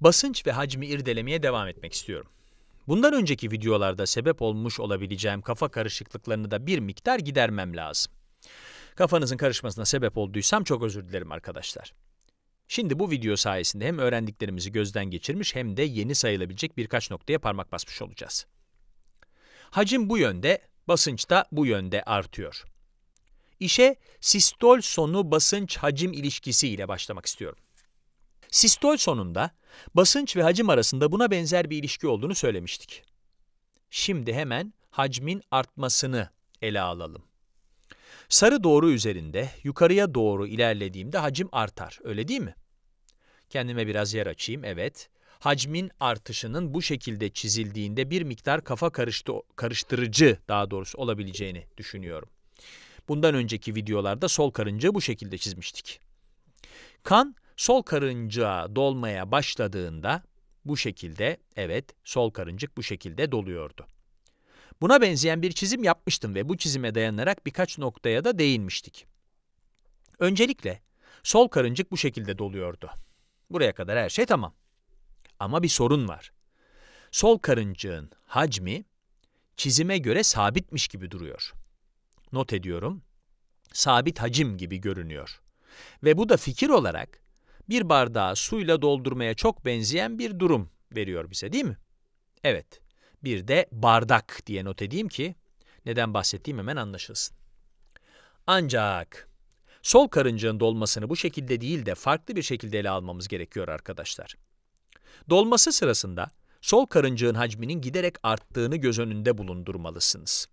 Basınç ve hacmi irdelemeye devam etmek istiyorum. Bundan önceki videolarda sebep olmuş olabileceğim kafa karışıklıklarını da bir miktar gidermem lazım. Kafanızın karışmasına sebep olduysam çok özür dilerim arkadaşlar. Şimdi bu video sayesinde hem öğrendiklerimizi gözden geçirmiş hem de yeni sayılabilecek birkaç noktaya parmak basmış olacağız. Hacim bu yönde, basınç da bu yönde artıyor. İşe sistol sonu basınç hacim ilişkisi ile başlamak istiyorum. Sistol sonunda Basınç ve hacim arasında buna benzer bir ilişki olduğunu söylemiştik. Şimdi hemen hacmin artmasını ele alalım. Sarı doğru üzerinde yukarıya doğru ilerlediğimde hacim artar, öyle değil mi? Kendime biraz yer açayım, evet. Hacmin artışının bu şekilde çizildiğinde bir miktar kafa karıştı, karıştırıcı daha doğrusu olabileceğini düşünüyorum. Bundan önceki videolarda sol karınca bu şekilde çizmiştik. Kan Sol karıncağa dolmaya başladığında bu şekilde, evet sol karıncık bu şekilde doluyordu. Buna benzeyen bir çizim yapmıştım ve bu çizime dayanarak birkaç noktaya da değinmiştik. Öncelikle sol karıncık bu şekilde doluyordu. Buraya kadar her şey tamam. Ama bir sorun var. Sol karıncığın hacmi çizime göre sabitmiş gibi duruyor. Not ediyorum, sabit hacim gibi görünüyor. Ve bu da fikir olarak bir bardağı suyla doldurmaya çok benzeyen bir durum veriyor bize değil mi? Evet. Bir de bardak diye not edeyim ki neden bahsettiğim hemen anlaşılsın. Ancak sol karıncanın dolmasını bu şekilde değil de farklı bir şekilde ele almamız gerekiyor arkadaşlar. Dolması sırasında sol karıncığın hacminin giderek arttığını göz önünde bulundurmalısınız.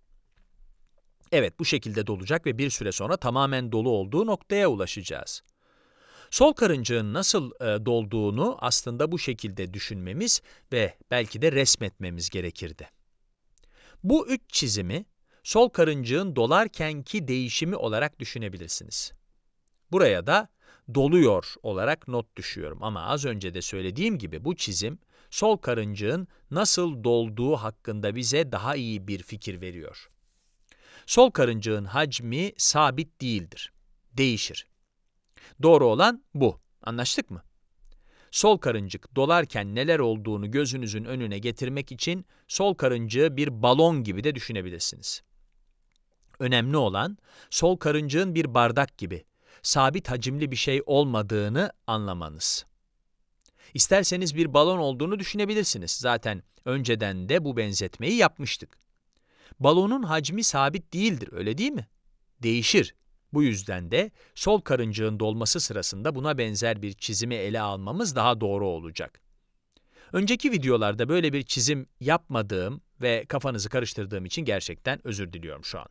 Evet bu şekilde dolacak ve bir süre sonra tamamen dolu olduğu noktaya ulaşacağız. Sol karıncığın nasıl e, dolduğunu aslında bu şekilde düşünmemiz ve belki de resmetmemiz gerekirdi. Bu üç çizimi sol karıncığın dolarkenki değişimi olarak düşünebilirsiniz. Buraya da doluyor olarak not düşüyorum ama az önce de söylediğim gibi bu çizim sol karıncığın nasıl dolduğu hakkında bize daha iyi bir fikir veriyor. Sol karıncığın hacmi sabit değildir, değişir. Doğru olan bu. Anlaştık mı? Sol karıncık dolarken neler olduğunu gözünüzün önüne getirmek için sol karıncığı bir balon gibi de düşünebilirsiniz. Önemli olan sol karıncığın bir bardak gibi, sabit hacimli bir şey olmadığını anlamanız. İsterseniz bir balon olduğunu düşünebilirsiniz. Zaten önceden de bu benzetmeyi yapmıştık. Balonun hacmi sabit değildir, öyle değil mi? Değişir. Bu yüzden de sol karıncığın dolması sırasında buna benzer bir çizimi ele almamız daha doğru olacak. Önceki videolarda böyle bir çizim yapmadığım ve kafanızı karıştırdığım için gerçekten özür diliyorum şu an.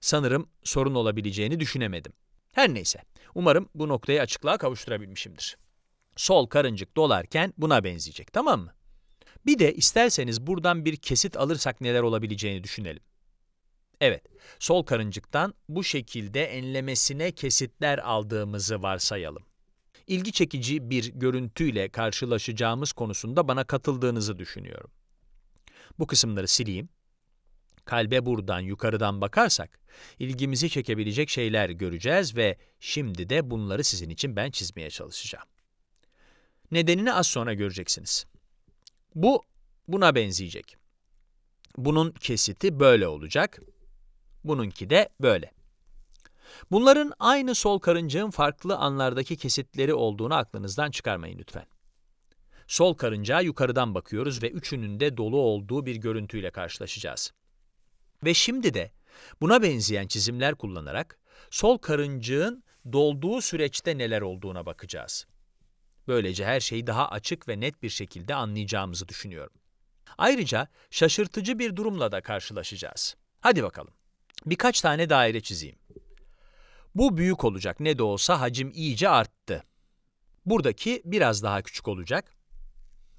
Sanırım sorun olabileceğini düşünemedim. Her neyse, umarım bu noktayı açıklığa kavuşturabilmişimdir. Sol karıncık dolarken buna benzeyecek, tamam mı? Bir de isterseniz buradan bir kesit alırsak neler olabileceğini düşünelim. Evet, sol karıncıktan bu şekilde enlemesine kesitler aldığımızı varsayalım. İlgi çekici bir görüntüyle karşılaşacağımız konusunda bana katıldığınızı düşünüyorum. Bu kısımları sileyim. Kalbe buradan yukarıdan bakarsak ilgimizi çekebilecek şeyler göreceğiz ve şimdi de bunları sizin için ben çizmeye çalışacağım. Nedenini az sonra göreceksiniz. Bu buna benzeyecek. Bunun kesiti böyle olacak. Bununki de böyle. Bunların aynı sol karıncağın farklı anlardaki kesitleri olduğunu aklınızdan çıkarmayın lütfen. Sol karıncağa yukarıdan bakıyoruz ve üçünün de dolu olduğu bir görüntüyle karşılaşacağız. Ve şimdi de buna benzeyen çizimler kullanarak sol karıncığın dolduğu süreçte neler olduğuna bakacağız. Böylece her şeyi daha açık ve net bir şekilde anlayacağımızı düşünüyorum. Ayrıca şaşırtıcı bir durumla da karşılaşacağız. Hadi bakalım. Birkaç tane daire çizeyim. Bu büyük olacak. Ne de olsa hacim iyice arttı. Buradaki biraz daha küçük olacak.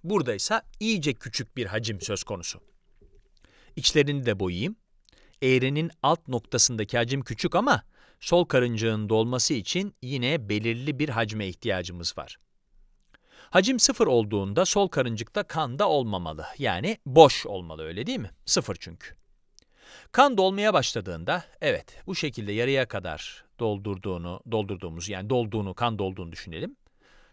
Buradaysa iyice küçük bir hacim söz konusu. İçlerini de boyayayım. Eğrenin alt noktasındaki hacim küçük ama sol karıncığın dolması için yine belirli bir hacme ihtiyacımız var. Hacim sıfır olduğunda sol karıncıkta kan da olmamalı. Yani boş olmalı öyle değil mi? Sıfır çünkü. Kan dolmaya başladığında evet bu şekilde yarıya kadar doldurduğunu, doldurduğumuz yani dolduğunu, kan dolduğunu düşünelim.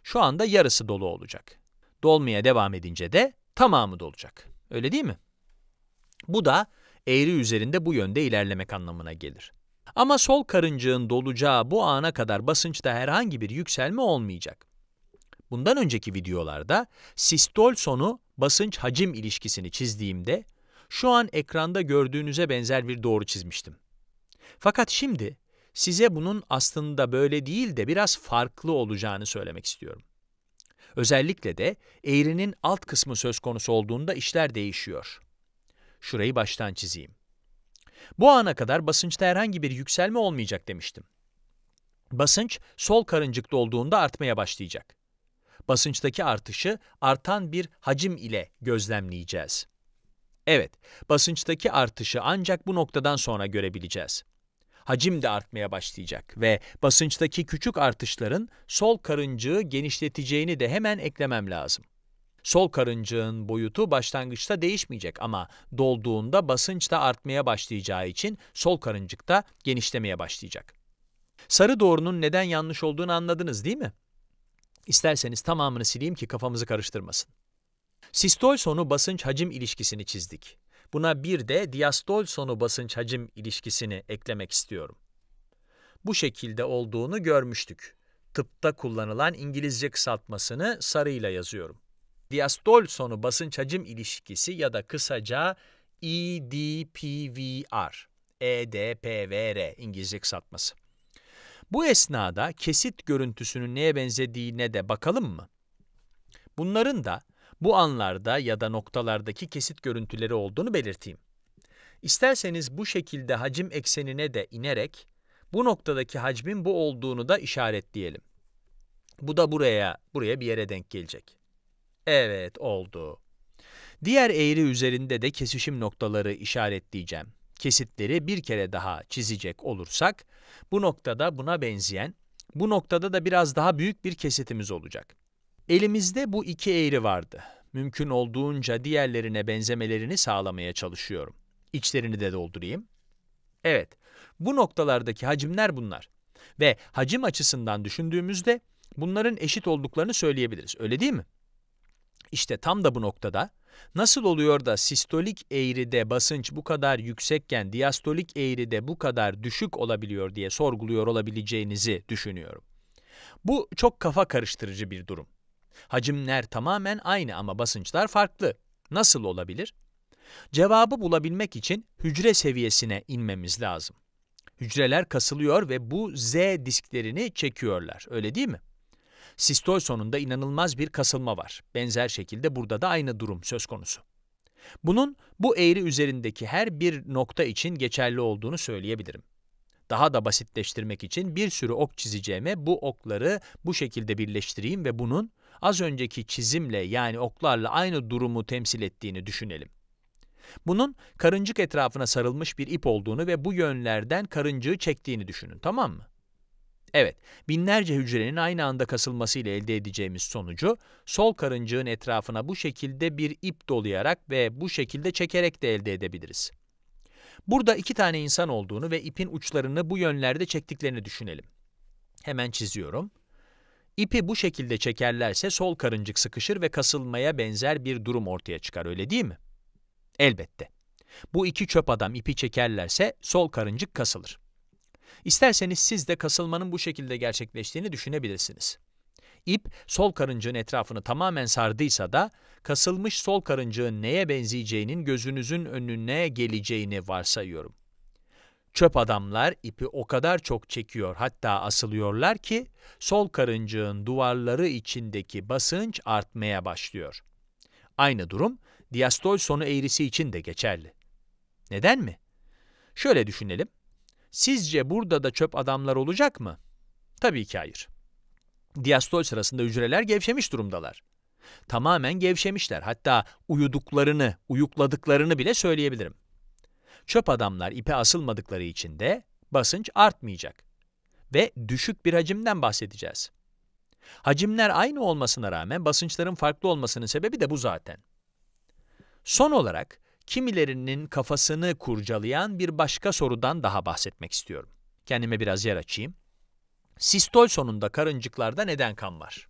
Şu anda yarısı dolu olacak. Dolmaya devam edince de tamamı dolacak. Öyle değil mi? Bu da eğri üzerinde bu yönde ilerlemek anlamına gelir. Ama sol karıncığın dolacağı bu ana kadar basınçta herhangi bir yükselme olmayacak. Bundan önceki videolarda sistol sonu basınç hacim ilişkisini çizdiğimde şu an ekranda gördüğünüze benzer bir doğru çizmiştim. Fakat şimdi size bunun aslında böyle değil de biraz farklı olacağını söylemek istiyorum. Özellikle de eğrinin alt kısmı söz konusu olduğunda işler değişiyor. Şurayı baştan çizeyim. Bu ana kadar basınçta herhangi bir yükselme olmayacak demiştim. Basınç sol karıncıkta olduğunda artmaya başlayacak. Basınçtaki artışı artan bir hacim ile gözlemleyeceğiz. Evet, basınçtaki artışı ancak bu noktadan sonra görebileceğiz. Hacim de artmaya başlayacak ve basınçtaki küçük artışların sol karıncığı genişleteceğini de hemen eklemem lazım. Sol karıncığın boyutu başlangıçta değişmeyecek ama dolduğunda basınç da artmaya başlayacağı için sol karıncık da genişlemeye başlayacak. Sarı doğrunun neden yanlış olduğunu anladınız değil mi? İsterseniz tamamını sileyim ki kafamızı karıştırmasın. Sistol sonu basınç hacim ilişkisini çizdik. Buna bir de diastol sonu basınç hacim ilişkisini eklemek istiyorum. Bu şekilde olduğunu görmüştük. Tıpta kullanılan İngilizce kısaltmasını sarıyla yazıyorum. Diastol sonu basınç hacim ilişkisi ya da kısaca EDPVR, EDPVR İngilizce kısaltması. Bu esnada kesit görüntüsünün neye benzediğine de bakalım mı? Bunların da bu anlarda ya da noktalardaki kesit görüntüleri olduğunu belirteyim. İsterseniz bu şekilde hacim eksenine de inerek bu noktadaki hacmin bu olduğunu da işaretleyelim. Bu da buraya, buraya bir yere denk gelecek. Evet, oldu. Diğer eğri üzerinde de kesişim noktaları işaretleyeceğim. Kesitleri bir kere daha çizecek olursak, bu noktada buna benzeyen, bu noktada da biraz daha büyük bir kesitimiz olacak. Elimizde bu iki eğri vardı. Mümkün olduğunca diğerlerine benzemelerini sağlamaya çalışıyorum. İçlerini de doldurayım. Evet, bu noktalardaki hacimler bunlar. Ve hacim açısından düşündüğümüzde bunların eşit olduklarını söyleyebiliriz. Öyle değil mi? İşte tam da bu noktada nasıl oluyor da sistolik eğride basınç bu kadar yüksekken diastolik eğride bu kadar düşük olabiliyor diye sorguluyor olabileceğinizi düşünüyorum. Bu çok kafa karıştırıcı bir durum. Hacimler tamamen aynı ama basınçlar farklı. Nasıl olabilir? Cevabı bulabilmek için hücre seviyesine inmemiz lazım. Hücreler kasılıyor ve bu Z disklerini çekiyorlar, öyle değil mi? Sistol sonunda inanılmaz bir kasılma var. Benzer şekilde burada da aynı durum söz konusu. Bunun bu eğri üzerindeki her bir nokta için geçerli olduğunu söyleyebilirim. Daha da basitleştirmek için bir sürü ok çizeceğime bu okları bu şekilde birleştireyim ve bunun az önceki çizimle yani oklarla aynı durumu temsil ettiğini düşünelim. Bunun karıncık etrafına sarılmış bir ip olduğunu ve bu yönlerden karıncığı çektiğini düşünün, tamam mı? Evet, binlerce hücrenin aynı anda kasılmasıyla elde edeceğimiz sonucu, sol karıncığın etrafına bu şekilde bir ip dolayarak ve bu şekilde çekerek de elde edebiliriz. Burada iki tane insan olduğunu ve ipin uçlarını bu yönlerde çektiklerini düşünelim. Hemen çiziyorum. İpi bu şekilde çekerlerse sol karıncık sıkışır ve kasılmaya benzer bir durum ortaya çıkar öyle değil mi? Elbette. Bu iki çöp adam ipi çekerlerse sol karıncık kasılır. İsterseniz siz de kasılmanın bu şekilde gerçekleştiğini düşünebilirsiniz. İp sol karıncığın etrafını tamamen sardıysa da kasılmış sol karıncığın neye benzeyeceğinin gözünüzün önüne geleceğini varsayıyorum. Çöp adamlar ipi o kadar çok çekiyor hatta asılıyorlar ki sol karıncığın duvarları içindeki basınç artmaya başlıyor. Aynı durum diastol sonu eğrisi için de geçerli. Neden mi? Şöyle düşünelim. Sizce burada da çöp adamlar olacak mı? Tabii ki hayır. Diastol sırasında hücreler gevşemiş durumdalar. Tamamen gevşemişler. Hatta uyuduklarını, uyukladıklarını bile söyleyebilirim. Çöp adamlar ipe asılmadıkları için de basınç artmayacak. Ve düşük bir hacimden bahsedeceğiz. Hacimler aynı olmasına rağmen basınçların farklı olmasının sebebi de bu zaten. Son olarak kimilerinin kafasını kurcalayan bir başka sorudan daha bahsetmek istiyorum. Kendime biraz yer açayım. Sistol sonunda karıncıklarda neden kan var?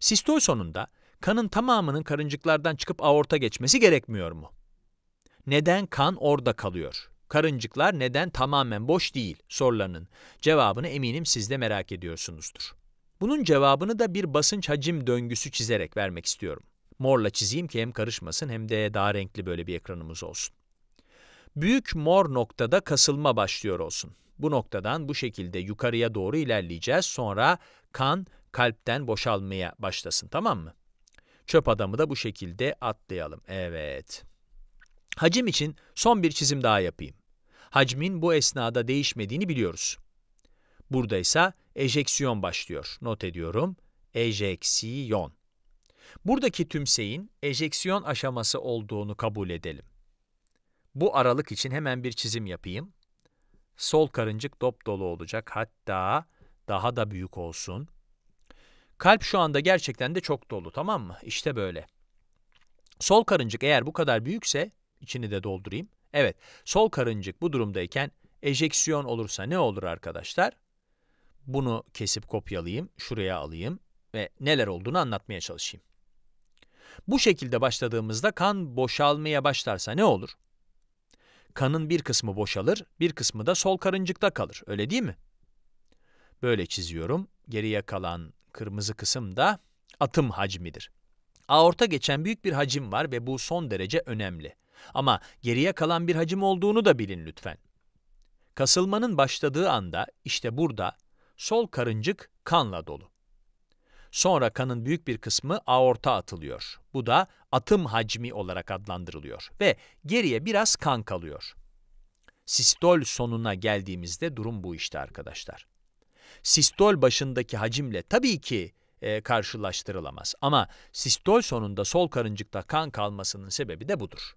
Sistol sonunda kanın tamamının karıncıklardan çıkıp aorta geçmesi gerekmiyor mu? neden kan orada kalıyor? Karıncıklar neden tamamen boş değil sorularının cevabını eminim siz de merak ediyorsunuzdur. Bunun cevabını da bir basınç hacim döngüsü çizerek vermek istiyorum. Morla çizeyim ki hem karışmasın hem de daha renkli böyle bir ekranımız olsun. Büyük mor noktada kasılma başlıyor olsun. Bu noktadan bu şekilde yukarıya doğru ilerleyeceğiz. Sonra kan kalpten boşalmaya başlasın tamam mı? Çöp adamı da bu şekilde atlayalım. Evet. Hacim için son bir çizim daha yapayım. Hacmin bu esnada değişmediğini biliyoruz. Burada ise ejeksiyon başlıyor. Not ediyorum. Ejeksiyon. Buradaki tümseyin ejeksiyon aşaması olduğunu kabul edelim. Bu aralık için hemen bir çizim yapayım. Sol karıncık dop dolu olacak hatta daha da büyük olsun. Kalp şu anda gerçekten de çok dolu tamam mı? İşte böyle. Sol karıncık eğer bu kadar büyükse İçini de doldurayım. Evet, sol karıncık bu durumdayken ejeksiyon olursa ne olur arkadaşlar? Bunu kesip kopyalayayım, şuraya alayım ve neler olduğunu anlatmaya çalışayım. Bu şekilde başladığımızda kan boşalmaya başlarsa ne olur? Kanın bir kısmı boşalır, bir kısmı da sol karıncıkta kalır, öyle değil mi? Böyle çiziyorum. Geriye kalan kırmızı kısım da atım hacmidir. Aorta geçen büyük bir hacim var ve bu son derece önemli. Ama geriye kalan bir hacim olduğunu da bilin lütfen. Kasılmanın başladığı anda işte burada sol karıncık kanla dolu. Sonra kanın büyük bir kısmı aorta atılıyor. Bu da atım hacmi olarak adlandırılıyor ve geriye biraz kan kalıyor. Sistol sonuna geldiğimizde durum bu işte arkadaşlar. Sistol başındaki hacimle tabii ki e, karşılaştırılamaz ama sistol sonunda sol karıncıkta kan kalmasının sebebi de budur.